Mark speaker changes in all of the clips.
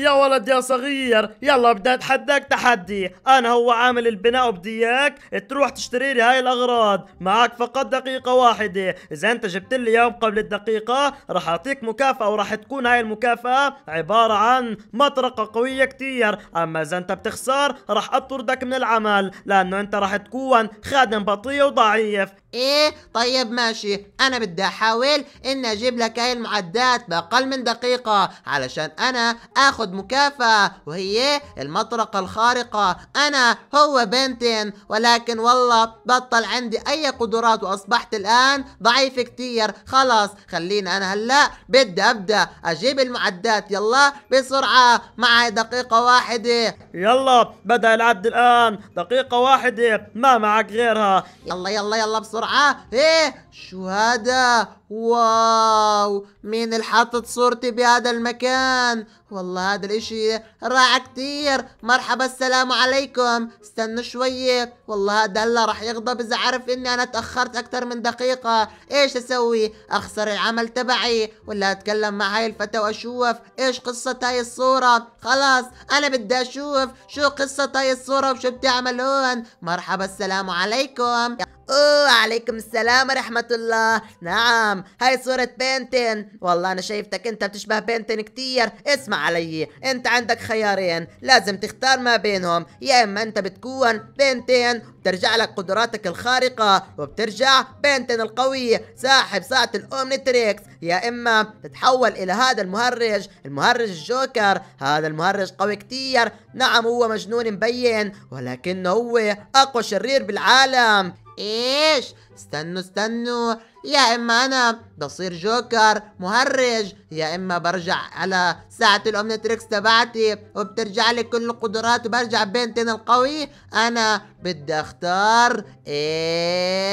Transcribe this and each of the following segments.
Speaker 1: يا ولد يا صغير يلا بدي اتحداك تحدي انا هو عامل البناء وبدي اياك تروح تشتري لي هاي الاغراض معك فقط دقيقة واحدة اذا انت جبت لي اياهم قبل الدقيقة راح اعطيك مكافأة وراح تكون هاي المكافأة عبارة عن مطرقة قوية كتير اما اذا انت بتخسر راح اطردك من العمل لانه انت راح تكون خادم بطيء وضعيف ايه طيب ماشي انا بدي احاول اني اجيب لك هاي المعدات باقل من دقيقة علشان انا اخد مكافأة وهي المطرقة الخارقة انا هو بنتين ولكن والله بطل عندي اي قدرات واصبحت الان ضعيف كتير خلاص خلينا انا هلا بدي ابدا اجيب المعدات يلا بسرعة معي دقيقة واحدة يلا بدأ العبد الان دقيقة واحدة ما معك غيرها يلا يلا يلا بسرعة بسرعة ايه شو هذا واو مين اللي حاطط صورتي بهذا المكان والله هذا الاشي رائع كتير مرحبا السلام عليكم استنوا شوية والله هذا هلا راح يغضب اذا عرف اني انا تأخرت اكتر من دقيقة ايش اسوي اخسر العمل تبعي ولا اتكلم مع هاي الفتاة واشوف ايش قصة هاي الصورة خلاص انا بدي اشوف شو قصة هاي الصورة وشو بتعمل هون مرحبا السلام عليكم اوه عليكم السلام ورحمة الله نعم هاي صورة بنتين والله انا شايفتك انت بتشبه بنتين كتير اسمع علي انت عندك خيارين لازم تختار ما بينهم يا اما انت بتكون بنتين بترجع لك قدراتك الخارقة وبترجع بنتين القوية ساحب ساعة الأومنتريكس يا إما تتحول إلى هذا المهرج المهرج الجوكر هذا المهرج قوي كتير نعم هو مجنون مبين ولكنه هو أقوى شرير بالعالم ايش استنوا استنوا يا اما انا بصير جوكر مهرج يا اما برجع على ساعة الاومنتريكس تبعتي وبترجع لي كل القدرات وبرجع بنتين القوي انا بدي اختار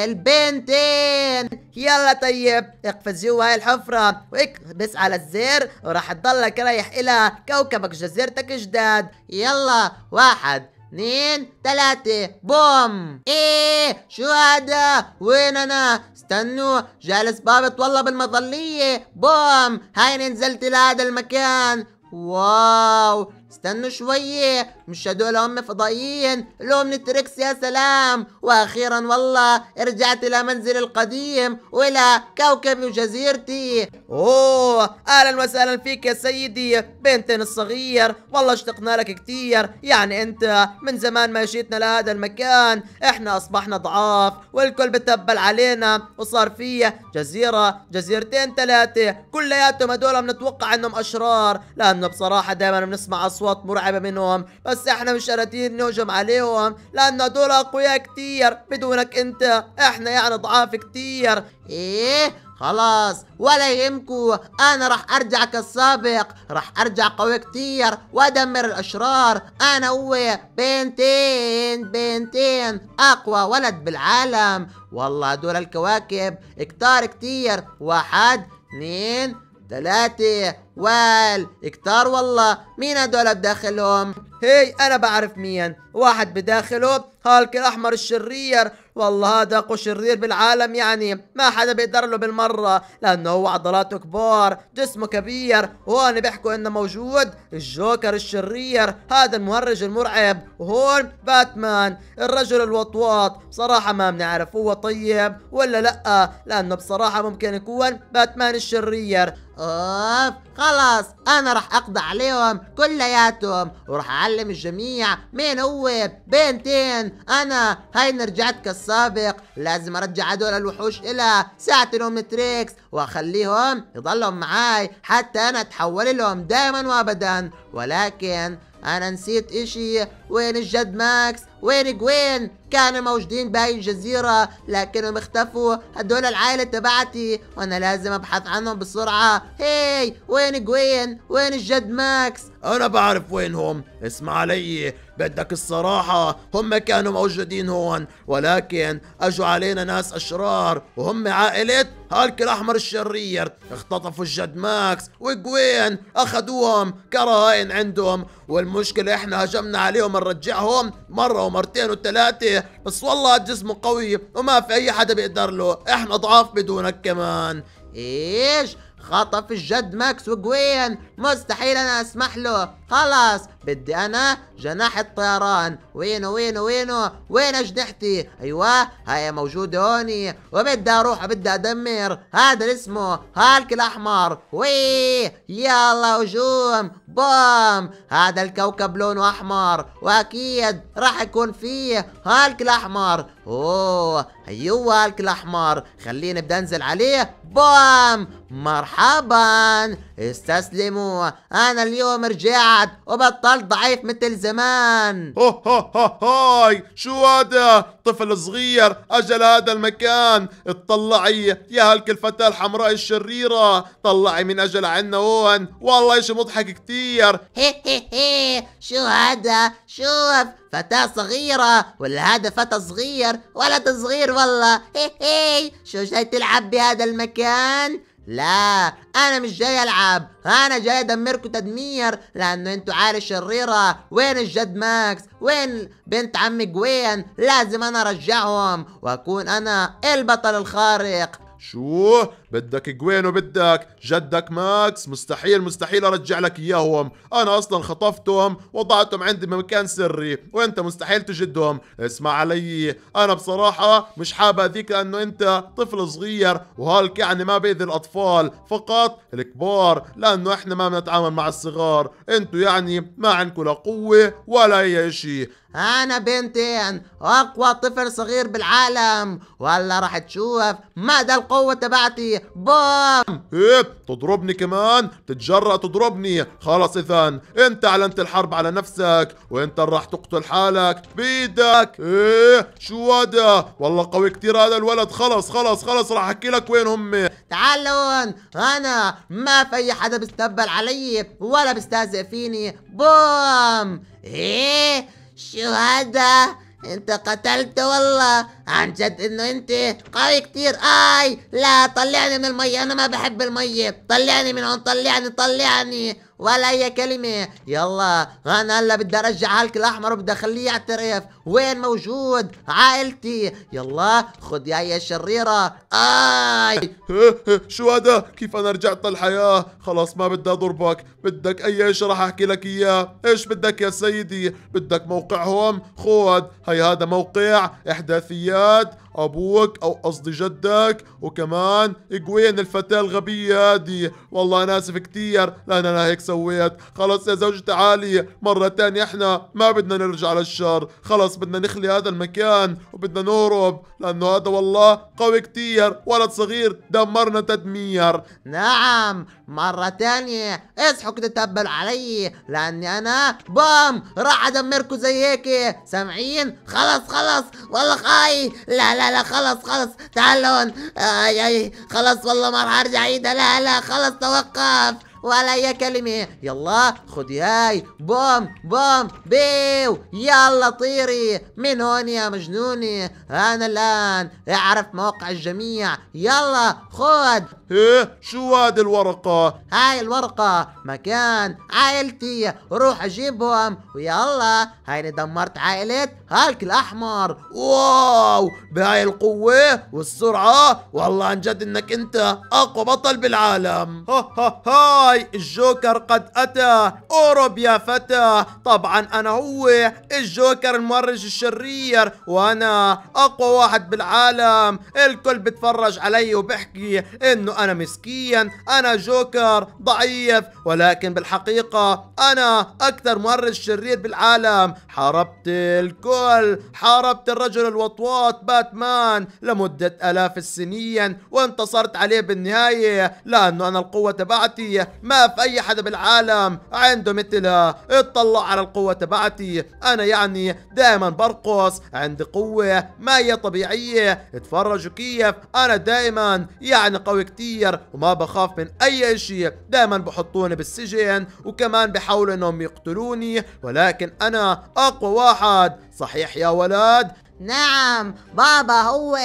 Speaker 1: البنتين يلا طيب اقفز جوا هاي الحفرة واكبس على الزر وراح تضلك رايح الى كوكبك جزيرتك جداد يلا واحد اثنين ثلاثة بوم ايه شو هذا وين انا استنوا جالس بابط والله بالمظلية بوم هاي نزلت لهذا المكان واو استنوا شوية مش هدول هم فضائيين لهم من يا سلام وأخيرا والله رجعت إلى منزلي القديم وإلى كوكبي وجزيرتي أوه أهلا وسهلا فيك يا سيدي بنتين الصغير والله اشتقنا لك كتير يعني أنت من زمان ما جيتنا لهذا المكان إحنا أصبحنا ضعاف والكل بتبل علينا وصار فيه جزيرة جزيرتين ثلاثة كلياتهم هدول بنتوقع إنهم أشرار لأنه بصراحة دايما بنسمع اصوات مرعبه منهم بس احنا مش قادرين نهجم عليهم لان دول اقوياء كتير بدونك انت احنا يعني ضعاف كتير ايه خلاص ولا يهمكوا انا راح ارجع كالسابق راح ارجع قوي كتير وادمر الاشرار انا هو بنتين بنتين اقوى ولد بالعالم والله دول الكواكب كتار كتير واحد اثنين تلاتة وال كتار والله مين هدول بداخلهم هي انا بعرف مين واحد بداخله هالك الاحمر الشرير والله هذا اقوى شرير بالعالم يعني ما حدا بيقدر له بالمره لانه هو عضلاته كبار جسمه كبير وهون بيحكوا انه موجود الجوكر الشرير هذا المهرج المرعب وهون باتمان الرجل الوطواط بصراحه ما بنعرف هو طيب ولا لا لانه بصراحه ممكن يكون باتمان الشرير اوف خلاص انا رح اقضي عليهم كلياتهم ورح اعلم الجميع مين هو بنتين انا هاي رجعت السابق لازم ارجع هدول الوحوش الى ساعة تريكس واخليهم يضلهم معاي حتى انا اتحول لهم دائما وابدا ولكن انا نسيت اشي وين الجد ماكس وين جوين كانوا موجودين بهاي الجزيرة لكنهم اختفوا هدول العائلة تبعتي وانا لازم ابحث عنهم بسرعة هاي وين جوين وين الجد ماكس انا بعرف وين هم اسمع علي بدك الصراحة هم كانوا موجودين هون ولكن اجوا علينا ناس اشرار وهم عائلة هالك الاحمر الشرير اختطفوا الجد ماكس وجوين اخذوهم كرهائن عندهم والمشكلة احنا هجمنا عليهم نرجعهم مرة ومرتين وثلاثة عليه بس والله جسمه قوي وما في اي حدا بيقدر له احنا ضعاف بدونك كمان ايش خطف الجد ماكس وجوين مستحيل انا اسمح له خلاص بدي انا جناح الطيران وينه وينه وينه وين اجنحتي ايوه هاي موجوده هوني وبدي اروح وبدي ادمر هذا اسمه هالك الاحمر وي يلا هجوم بوم هذا الكوكب لونه احمر واكيد راح يكون فيه هالك الاحمر اوه ايوه هالك الاحمر خليني بدي انزل عليه بوم مرحبا استسلموا انا اليوم رجعت وبطلت ضعيف مثل زمان هو هو هو هاي شو هذا طفل صغير اجل لهذا المكان اطلعي يا هلك الفتاة الحمراء الشريرة طلعي من اجل عنا هون والله شيء مضحك كثير هي هي هي شو هذا شوف فتاة صغيرة ولا هذا فتى صغير ولد صغير والله هي هي شو جاي تلعب بهذا المكان لا انا مش جاي العب انا جاي ادمركم تدمير لانه انتوا عيال شريره وين الجد ماكس وين بنت عمي جوين لازم انا ارجعهم واكون انا البطل الخارق شو بدك جوينو بدك جدك ماكس مستحيل مستحيل ارجع لك اياهم انا اصلا خطفتهم وضعتهم عندي بمكان سري وانت مستحيل تجدهم اسمع علي انا بصراحة مش حابة اذيك لانه انت طفل صغير وهالك يعني ما باذي الاطفال فقط الكبار لانه احنا ما بنتعامل مع الصغار انتوا يعني ما عندكم لا قوة ولا اي شيء انا بنتين اقوى طفل صغير بالعالم ولا راح تشوف مدى القوة تبعتي بام ايه تضربني كمان تتجرأ تضربني خلص اذا انت اعلنت الحرب على نفسك وانت راح تقتل حالك بايدك ايه شو هذا والله قوي كتير هذا الولد خلص خلص خلص راح احكي لك وين هم تعالون انا ما في اي حدا بيستقبل علي ولا بيستهزئ فيني بوم ايه شو هذا انت قتلت والله عن جد انه انت قوي كتير اي لا طلعني من المية انا ما بحب المية طلعني من هون طلعني طلعني ولا اي كلمه يلا انا هلا بدي ارجع هالك الاحمر وبدي اخليه يعترف وين موجود عائلتي يلا خد يا يا الشريره اي شو هذا كيف انا رجعت للحياه خلاص ما بدي اضربك بدك اي شيء راح احكي لك اياه ايش بدك يا سيدي بدك موقعهم خود هي هذا موقع احداثيات ابوك او قصدي جدك وكمان اجوين الفتاة الغبية هادي والله انا اسف كثير لان انا هيك سويت خلص يا زوجتي عالية مرة ثانيه احنا ما بدنا نرجع للشر خلص بدنا نخلي هذا المكان وبدنا نهرب لانه هذا والله قوي كثير ولد صغير دمرنا تدمير نعم مرة تانية اصحوا كده تقبلوا علي لاني انا بام راح ادمركم زي هيك سامعين خلاص خلاص والله خاي لا لا لا خلاص خلاص تعالوا آه، اي اي خلاص والله ما راح ارجع ايدها لا لا خلاص توقف ولا أي كلمة يلا خد ياي بوم بوم بيو يلا طيري من هون يا مجنونة أنا الآن أعرف موقع الجميع يلا خد إيه شو هاد الورقة؟ هاي الورقة مكان عائلتي روح أجيبهم ويلا هاي دمرت عائلة هالك الأحمر واو بهاي القوة والسرعة والله عن جد إنك أنت أقوى بطل بالعالم ها ها ها هاي الجوكر قد أتى أورب يا فتى طبعا أنا هو الجوكر المورج الشرير وأنا أقوى واحد بالعالم الكل بتفرج علي وبحكي إنه أنا مسكين أنا جوكر ضعيف ولكن بالحقيقة أنا أكثر مورج شرير بالعالم حاربت الكل حاربت الرجل الوطواط باتمان لمدة آلاف السنين وانتصرت عليه بالنهاية لأنه أنا القوة تبعتي ما في اي حدا بالعالم عنده مثلها اطلع على القوة تبعتي انا يعني دائما برقص عندي قوة ما هي طبيعية اتفرجوا كيف انا دائما يعني قوي كتير وما بخاف من اي اشي دائما بحطوني بالسجن وكمان بحاولوا انهم يقتلوني ولكن انا اقوى واحد صحيح يا ولد نعم بابا هو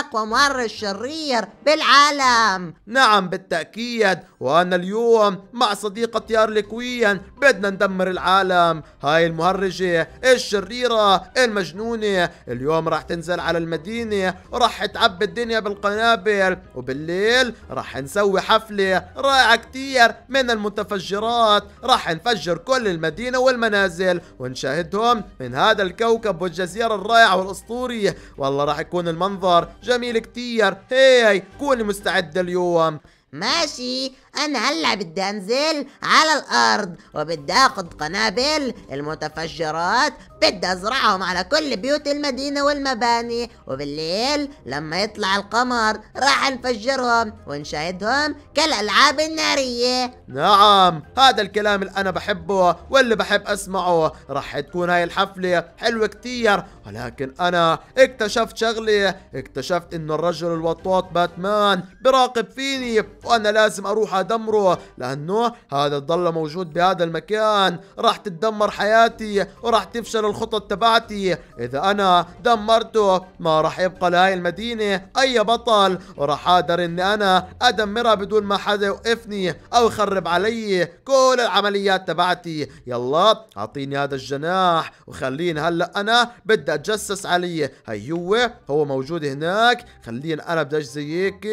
Speaker 1: أقوى مر الشرير بالعالم نعم بالتأكيد وأنا اليوم مع صديقة يارلي كوين بدنا ندمر العالم هاي المهرجة الشريرة إيه المجنونة اليوم راح تنزل على المدينة وراح تعبي الدنيا بالقنابل وبالليل راح نسوي حفلة رائعة كتير من المتفجرات راح نفجر كل المدينة والمنازل ونشاهدهم من هذا الكوكب والجزيرة الرائعة والأسطوري والله راح يكون المنظر جميل كتير هاي كوني مستعدة اليوم ماشي أنا هلا بدي أنزل على الأرض وبدي آخذ قنابل المتفجرات بدي أزرعهم على كل بيوت المدينة والمباني وبالليل لما يطلع القمر راح نفجرهم ونشاهدهم كالألعاب النارية نعم هذا الكلام اللي أنا بحبه واللي بحب أسمعه راح تكون هاي الحفلة حلوة كتير ولكن أنا اكتشفت شغلة اكتشفت إنه الرجل الوطوط باتمان براقب فيني وأنا لازم أروح ادمره امره لانه هذا ضل موجود بهذا المكان راح تتدمر حياتي وراح تفشل الخطط تبعتي اذا انا دمرته ما راح يبقى لهاي المدينه اي بطل وراح اقدر اني انا ادمرها بدون ما حدا يوقفني او يخرب علي كل العمليات تبعتي يلا اعطيني هذا الجناح وخليني هلا انا بدي اتجسس عليه هي هو موجود هناك خليني انا بدي اجزي هيك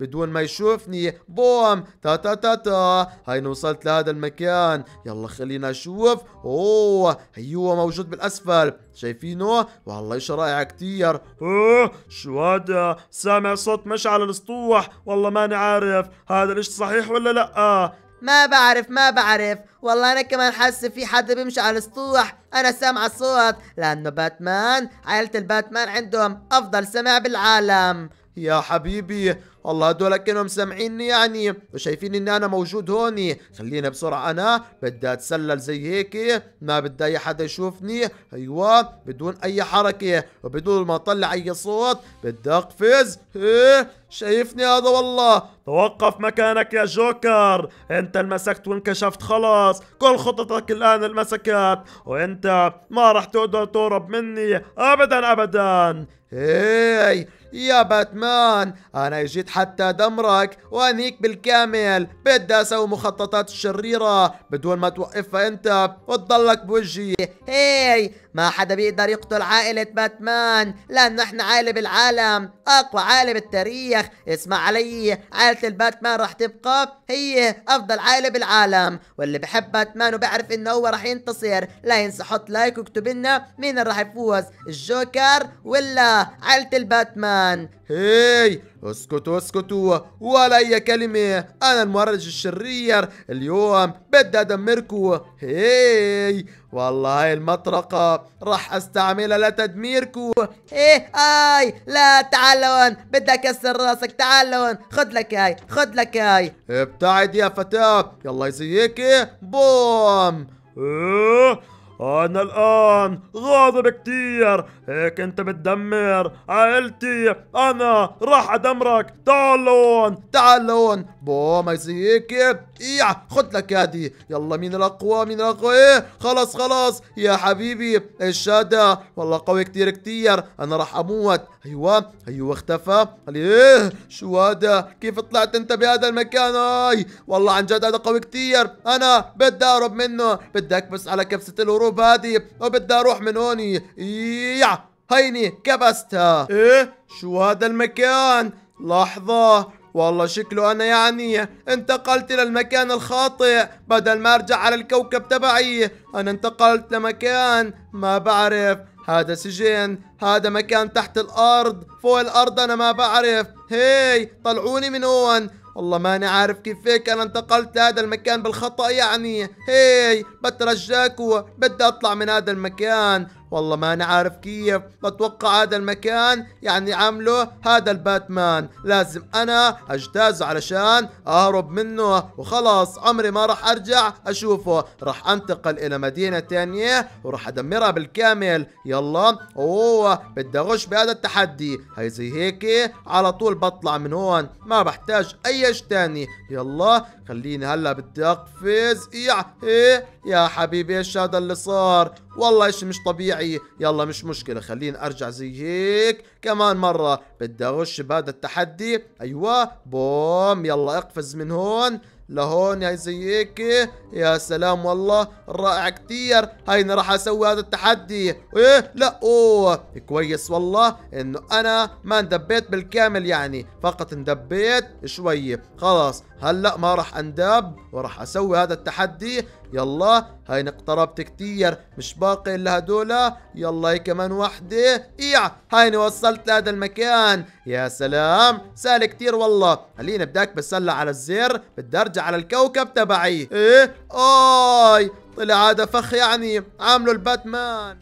Speaker 1: بدون ما يشوفني بوم تا تا تا تا هيني وصلت لهذا المكان يلا خلينا نشوف اوه هيو أيوة، موجود بالاسفل شايفينه والله شيء رائع كثير اوه شو هذا سامع صوت على الاسطوح والله ماني عارف هذا الاشي صحيح ولا لا ما بعرف ما بعرف والله انا كمان حاسه في حدا بيمشي على السطوح انا سامع صوت لانه باتمان عائله الباتمان عندهم افضل سمع بالعالم يا حبيبي والله هدول كانهم سامعيني يعني وشايفين اني انا موجود هون خليني بسرعه انا بدي اتسلل زي هيك ما بدي اي حدا يشوفني ايوه بدون اي حركه وبدون ما اطلع اي صوت بدي اقفز ايه شايفني هذا والله توقف مكانك يا جوكر انت المسكت وانكشفت خلاص كل خططك الان المسكات وانت ما راح تقدر تهرب مني ابدا ابدا ايه يا باتمان أنا جيت حتى دمرك وأنيك بالكامل بدي أسوي مخططات شريرة بدون ما توقفها أنت وتضلك بوجهي هاي ما حدا بيقدر يقتل عائلة باتمان لأنه احنا عائلة بالعالم أقوى عائلة بالتاريخ اسمع علي عائلة الباتمان راح تبقى هي أفضل عائلة بالعالم واللي بحب باتمان وبعرف إنه هو راح ينتصر لا ينسى حط لايك واكتب لنا مين راح يفوز الجوكر ولا عائلة الباتمان هي اسكتوا اسكتوا ولا اي كلمة انا المهرج الشرير اليوم بدي ادمركوا هي والله هاي المطرقة راح استعملها لتدميركو ايه اي لا تعال لون بدي اكسر راسك تعال لون خد لك هاي خد لك هاي ابتعد يا فتاة يلا يزيكي بوم أه؟ أنا الآن غاضب كتير هيك أنت بتدمر عائلتي أنا راح أدمرك تعال لون تعال لون بو ما يصير هيك إيه خد لك هادي يلا مين الأقوى مين الأقوى إيه خلص خلص يا حبيبي إيش هذا والله قوي كتير كتير أنا راح أموت أيوة أيوة اختفى إيه شو هذا كيف طلعت أنت بهذا المكان أي والله عن جد هذا قوي كتير أنا بدي أهرب منه بدي أكبس على كبسة الهروب الجروب وبدي اروح من هون يا هيني كبستها ايه شو هذا المكان لحظة والله شكله انا يعني انتقلت للمكان الخاطئ بدل ما ارجع على الكوكب تبعي انا انتقلت لمكان ما بعرف هذا سجن هذا مكان تحت الارض فوق الارض انا ما بعرف هي طلعوني من هون والله ماني عارف هيك انا انتقلت لهذا المكان بالخطأ يعني هي بترجاكوا بدي اطلع من هذا المكان والله ما انا عارف كيف بتوقع هذا المكان يعني عامله هذا الباتمان لازم انا اجتازه علشان اهرب منه وخلاص عمري ما راح ارجع اشوفه راح انتقل الى مدينه ثانيه وراح ادمرها بالكامل يلا اوه بدي اغش بهذا التحدي هي زي هيك على طول بطلع من هون ما بحتاج اي شيء ثاني يلا خليني هلا بدي اقفز يع ايه يا حبيبي ايش هذا اللي صار والله ايش مش طبيعي يلا مش مشكله خليني ارجع زي هيك كمان مره بدي اغش بهذا التحدي ايوه بوم يلا اقفز من هون لهون يا زي هيك يا سلام والله رائع كتير هيني راح اسوي هذا التحدي ايه لا اوه كويس والله انه انا ما اندبيت بالكامل يعني فقط اندبيت شوي خلاص هلا ما راح اندب وراح اسوي هذا التحدي يلا هيني اقتربت كتير مش باقي الا هدول يلا هي كمان وحدة ايع هيني وصلت لهذا المكان يا سلام سهل كثير والله خليني بدك بتسلى على الزر بدي ارجع على الكوكب تبعي ايه اي طلع هذا فخ يعني عامله الباتمان